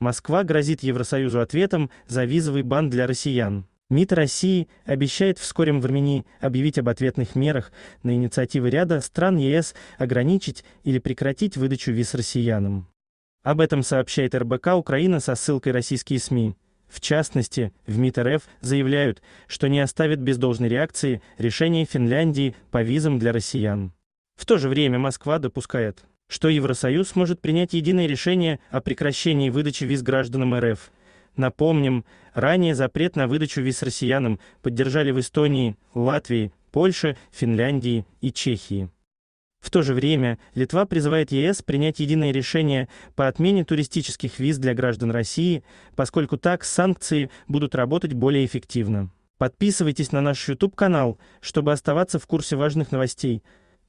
Москва грозит Евросоюзу ответом за визовый бан для россиян. МИД России обещает в скором времени объявить об ответных мерах на инициативы ряда стран ЕС ограничить или прекратить выдачу виз россиянам. Об этом сообщает РБК Украина со ссылкой российские СМИ. В частности, в МИД РФ заявляют, что не оставят без должной реакции решение Финляндии по визам для россиян. В то же время Москва допускает что Евросоюз может принять единое решение о прекращении выдачи виз гражданам РФ. Напомним, ранее запрет на выдачу виз россиянам поддержали в Эстонии, Латвии, Польше, Финляндии и Чехии. В то же время Литва призывает ЕС принять единое решение по отмене туристических виз для граждан России, поскольку так санкции будут работать более эффективно. Подписывайтесь на наш YouTube-канал, чтобы оставаться в курсе важных новостей.